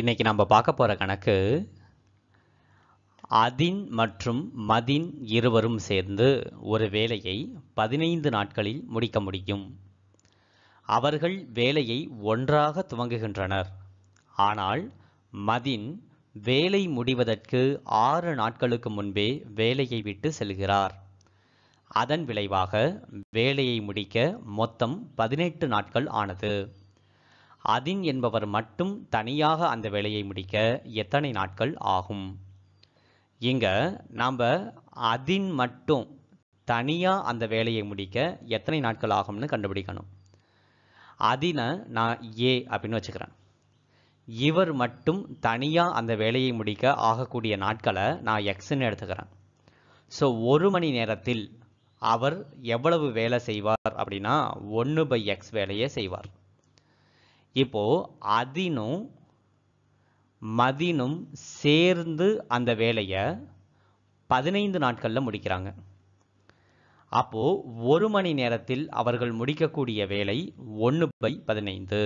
இன்னைக்கு நம்ம பார்க்க போகிற கணக்கு அதின் மற்றும் மதின் இருவரும் சேர்ந்து ஒரு வேலையை பதினைந்து நாட்களில் முடிக்க முடியும் அவர்கள் வேலையை ஒன்றாக துவங்குகின்றனர் ஆனால் மதின் வேலை முடிவதற்கு ஆறு நாட்களுக்கு முன்பே வேலையை விட்டு செல்கிறார் அதன் விளைவாக வேலையை முடிக்க மொத்தம் பதினெட்டு நாட்கள் ஆனது அதின் என்பவர் மட்டும் தனியாக அந்த வேலையை முடிக்க எத்தனை நாட்கள் ஆகும் இங்கே நாம் அதின் மட்டும் தனியாக அந்த வேலையை முடிக்க எத்தனை நாட்கள் ஆகும்னு கண்டுபிடிக்கணும் அதினை நான் ஏ அப்படின்னு வச்சுக்கிறேன் இவர் மட்டும் தனியாக அந்த வேலையை முடிக்க ஆகக்கூடிய நாட்களை நான் எக்ஸ்ன்னு எடுத்துக்கிறேன் ஸோ ஒரு மணி நேரத்தில் அவர் எவ்வளவு வேலை செய்வார் அப்படின்னா ஒன்று பை எக்ஸ் வேலையை செய்வார் இப்போது அதினும் மதினும் சேர்ந்து அந்த வேலையை பதினைந்து நாட்களில் முடிக்கிறாங்க அப்போது ஒரு மணி நேரத்தில் அவர்கள் முடிக்கக்கூடிய வேலை ஒன்று பை பதினைந்து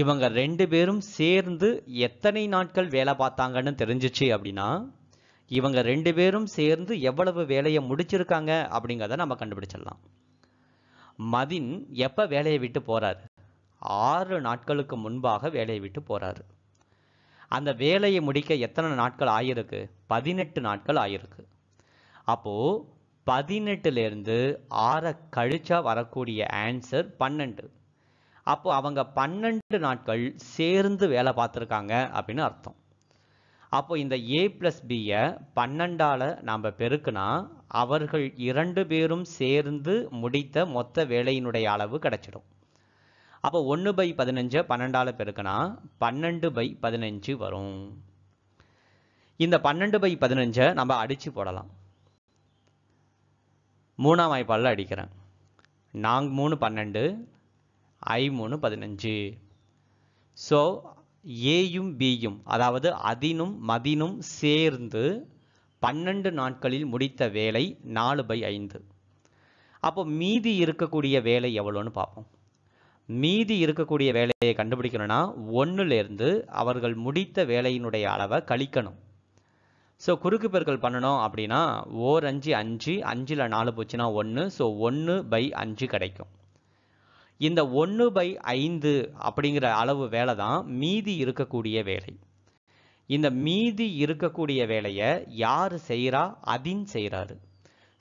இவங்க ரெண்டு பேரும் சேர்ந்து எத்தனை நாட்கள் வேலை பார்த்தாங்கன்னு தெரிஞ்சிச்சு அப்படின்னா இவங்க ரெண்டு பேரும் சேர்ந்து எவ்வளவு வேலையை முடிச்சிருக்காங்க அப்படிங்கிறத நம்ம கண்டுபிடிச்சிடலாம் மதின் எப்போ வேலையை விட்டு போகிறாரு ஆறு நாட்களுக்கு முன்பாக வேலையை விட்டு போகிறாரு அந்த வேலையை முடிக்க எத்தனை நாட்கள் ஆகியிருக்கு பதினெட்டு நாட்கள் ஆகிருக்கு அப்போது பதினெட்டுலேருந்து ஆறை கழிச்சா வரக்கூடிய ஆன்சர் பன்னெண்டு அப்போது அவங்க பன்னெண்டு நாட்கள் சேர்ந்து வேலை பார்த்துருக்காங்க அப்படின்னு அர்த்தம் அப்போ இந்த ஏ ப்ளஸ் பியை பன்னெண்டால் நாம் பெருக்குனா அவர்கள் இரண்டு பேரும் சேர்ந்து முடித்த மொத்த வேலையினுடைய அளவு கிடச்சிடும் அப்போ ஒன்று பை பதினஞ்சை பன்னெண்டால் பெருக்கினா பன்னெண்டு பை பதினஞ்சு வரும் இந்த பன்னெண்டு பை பதினஞ்சை நம்ம அடித்து போடலாம் மூணாம் வாய்ப்பாளில் அடிக்கிறேன் நாங் மூணு பன்னெண்டு ஐ மூணு பதினஞ்சு ஸோ ஏயும் பியும் அதாவது அதினும் மதினும் சேர்ந்து பன்னெண்டு நாட்களில் முடித்த வேலை நாலு பை ஐந்து அப்போ மீதி இருக்கக்கூடிய வேலை எவ்வளோன்னு பார்ப்போம் மீதி இருக்கக்கூடிய வேலையை கண்டுபிடிக்கணும்னா ஒன்றுலேருந்து அவர்கள் முடித்த வேலையினுடைய அளவை கழிக்கணும் ஸோ குறுக்கு பெருக்கள் பண்ணணும் அப்படின்னா ஓர் அஞ்சு அஞ்சு அஞ்சில் நாலு போச்சுன்னா ஒன்று ஸோ ஒன்று பை அஞ்சு கிடைக்கும் இந்த ஒன்று பை ஐந்து அப்படிங்கிற அளவு வேலை தான் மீதி இருக்கக்கூடிய வேலை இந்த மீதி இருக்கக்கூடிய வேலையை யார் செய்கிறா அதின் செய்கிறாரு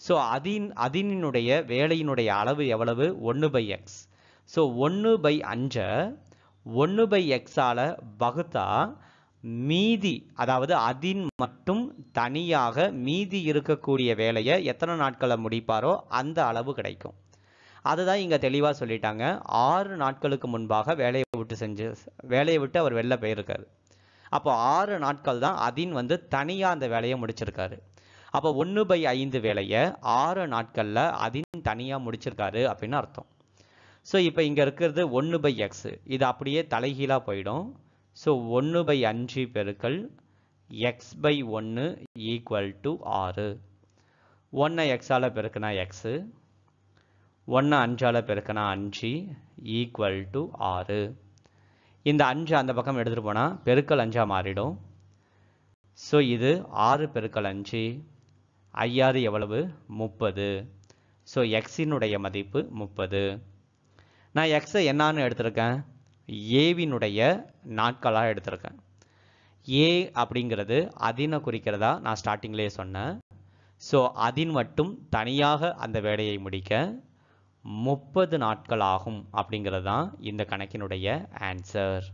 ஸோ அதின் அதினுடைய வேலையினுடைய அளவு எவ்வளவு ஒன்று பை எக்ஸ் ஸோ ஒன்று பை அஞ்சை ஒன்று பை எக்ஸால் வகுத்தா மீதி அதாவது அதின் மட்டும் தனியாக மீதி இருக்கக்கூடிய வேலையை எத்தனை நாட்களை முடிப்பாரோ அந்த அளவு கிடைக்கும் அதுதான் இங்கே தெளிவாக சொல்லிட்டாங்க ஆறு நாட்களுக்கு முன்பாக வேலையை விட்டு செஞ்சு வேலையை விட்டு அவர் வெளில போயிருக்காரு அப்போ ஆறு நாட்கள் தான் அதின் வந்து தனியாக அந்த வேலையை முடிச்சிருக்காரு அப்போ ஒன்று பை ஐந்து வேலையை ஆறு நாட்களில் அதின் தனியாக முடிச்சிருக்காரு அப்படின்னு அர்த்தம் ஸோ இப்போ இங்கே இருக்கிறது ஒன்று பை எக்ஸு இது அப்படியே தலைகீழாக போயிடும் ஸோ ஒன்று பை அஞ்சு பெருக்கள் எக்ஸ் பை ஒன்று ஈக்குவல் டு ஆறு ஒன்றை எக்ஸால் பெருக்கினா எக்ஸு ஒன்று அஞ்சால் பெருக்கினா அஞ்சு ஈக்குவல் டு ஆறு இந்த அஞ்சு அந்த பக்கம் எடுத்துகிட்டு போனால் பெருக்கல் அஞ்சாக மாறிடும் ஸோ இது ஆறு பெருக்கல் அஞ்சு ஐயாறு எவ்வளவு முப்பது ஸோ எக்ஸினுடைய மதிப்பு முப்பது நான் எக்ஸை என்னான்னு எடுத்திருக்கேன் ஏவினுடைய நாட்களாக எடுத்திருக்கேன் ஏ அப்படிங்கிறது அதினை குறிக்கிறதா நான் ஸ்டார்டிங்லேயே சொன்னேன் ஸோ அதின் மட்டும் தனியாக அந்த வேலையை முடிக்க முப்பது நாட்கள் ஆகும் அப்படிங்கிறது தான் இந்த கணக்கினுடைய ஆன்சர்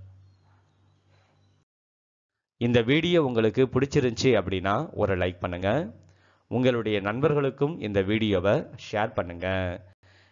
இந்த வீடியோ உங்களுக்கு பிடிச்சிருந்துச்சி அப்படின்னா ஒரு லைக் பண்ணுங்கள் உங்களுடைய நண்பர்களுக்கும் இந்த வீடியோவை ஷேர் பண்ணுங்கள்